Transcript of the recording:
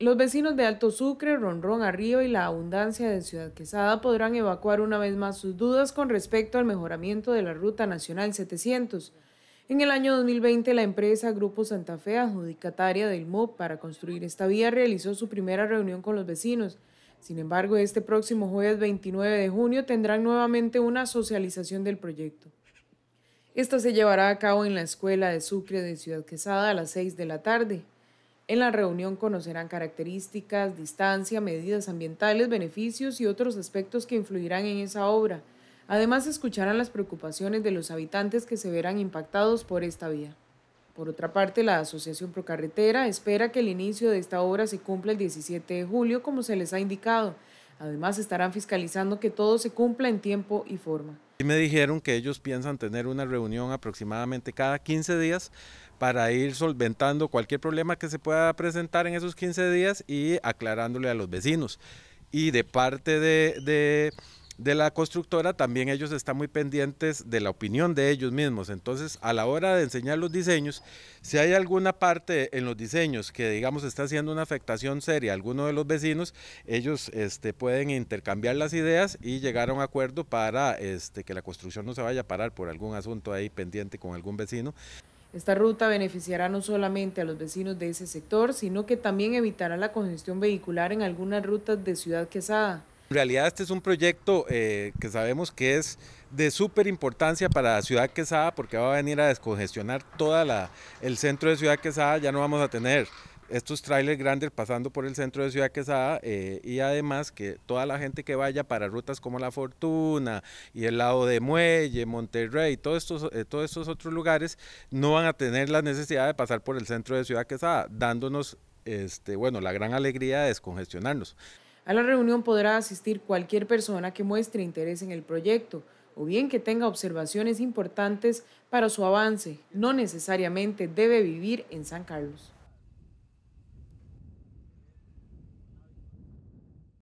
Los vecinos de Alto Sucre, Ronron Arriba y la abundancia de Ciudad Quesada podrán evacuar una vez más sus dudas con respecto al mejoramiento de la Ruta Nacional 700. En el año 2020, la empresa Grupo Santa Fe, adjudicataria del MOP para construir esta vía, realizó su primera reunión con los vecinos. Sin embargo, este próximo jueves 29 de junio tendrán nuevamente una socialización del proyecto. Esta se llevará a cabo en la Escuela de Sucre de Ciudad Quesada a las 6 de la tarde. En la reunión conocerán características, distancia, medidas ambientales, beneficios y otros aspectos que influirán en esa obra. Además, escucharán las preocupaciones de los habitantes que se verán impactados por esta vía. Por otra parte, la Asociación Procarretera espera que el inicio de esta obra se cumpla el 17 de julio, como se les ha indicado, Además, estarán fiscalizando que todo se cumpla en tiempo y forma. Y me dijeron que ellos piensan tener una reunión aproximadamente cada 15 días para ir solventando cualquier problema que se pueda presentar en esos 15 días y aclarándole a los vecinos. Y de parte de de la constructora, también ellos están muy pendientes de la opinión de ellos mismos. Entonces, a la hora de enseñar los diseños, si hay alguna parte en los diseños que, digamos, está haciendo una afectación seria a alguno de los vecinos, ellos este, pueden intercambiar las ideas y llegar a un acuerdo para este, que la construcción no se vaya a parar por algún asunto ahí pendiente con algún vecino. Esta ruta beneficiará no solamente a los vecinos de ese sector, sino que también evitará la congestión vehicular en algunas rutas de Ciudad Quesada. En realidad este es un proyecto eh, que sabemos que es de súper importancia para Ciudad Quesada porque va a venir a descongestionar todo el centro de Ciudad Quesada, ya no vamos a tener estos trailers grandes pasando por el centro de Ciudad Quesada eh, y además que toda la gente que vaya para rutas como La Fortuna y el lado de Muelle, Monterrey, y estos, eh, todos estos otros lugares no van a tener la necesidad de pasar por el centro de Ciudad Quesada, dándonos este, bueno, la gran alegría de descongestionarnos. A la reunión podrá asistir cualquier persona que muestre interés en el proyecto o bien que tenga observaciones importantes para su avance. No necesariamente debe vivir en San Carlos.